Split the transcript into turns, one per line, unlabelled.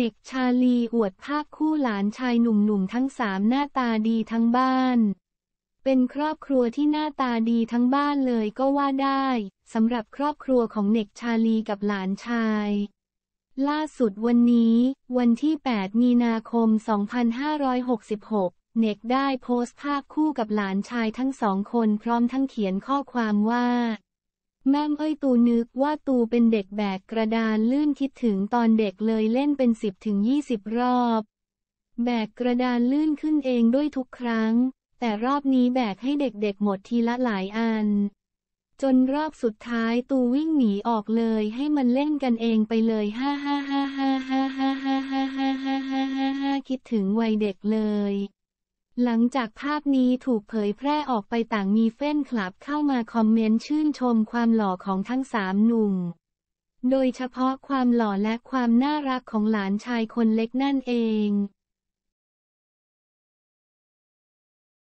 เน็กชาลีอวดภาพคู่หลานชายหนุ่มๆทั้งสามหน้าตาดีทั้งบ้าน เป็นครอบครัวที่หน้าตาดีทั้งบ้านเลยก็ว่าได้สำหรับครอบครัวของเน็กชาลีกับหลานชาย ล่าสุดวันนี้ วันที่ 8 มีนาคม 2566 เน็กได้โพสต์ภาพคู่กับหลานชายทั้งสองคนพร้อมทั้งเขียนข้อความว่าแม่มเอ้ยตูนึกว่าตูเป็นเด็กแบกกระดานลื่นคิดถึงตอนเด็กเลยเล่นเป็นสิบถึงยี่สิบรอบ แบกกระดานลื่นขึ้นเองด้วยทุกครั้ง แต่รอบนี้แบกให้เด็กๆหมดทีละหลายอัน จนรอบสุดท้ายตูวิ่งหนีออกเลยให้มันเล่นกันเองไปเลย ฮ่าฮ่าฮ่าฮ่าฮ่าฮ่าฮ่าฮ่าฮ่าฮ่าฮ่าคิดถึงวัยเด็กเลยหลังจากภาพนี้ถูกเผยแพร่ออกไปต่างมีแฟนคลับเข้ามาคอมเมนต์ชื่นชมความหล่อของทั้งสามหนุ่มโดยเฉพาะความหล่อและความน่ารักของหลาน
ชายคนเล็กนั่นเอง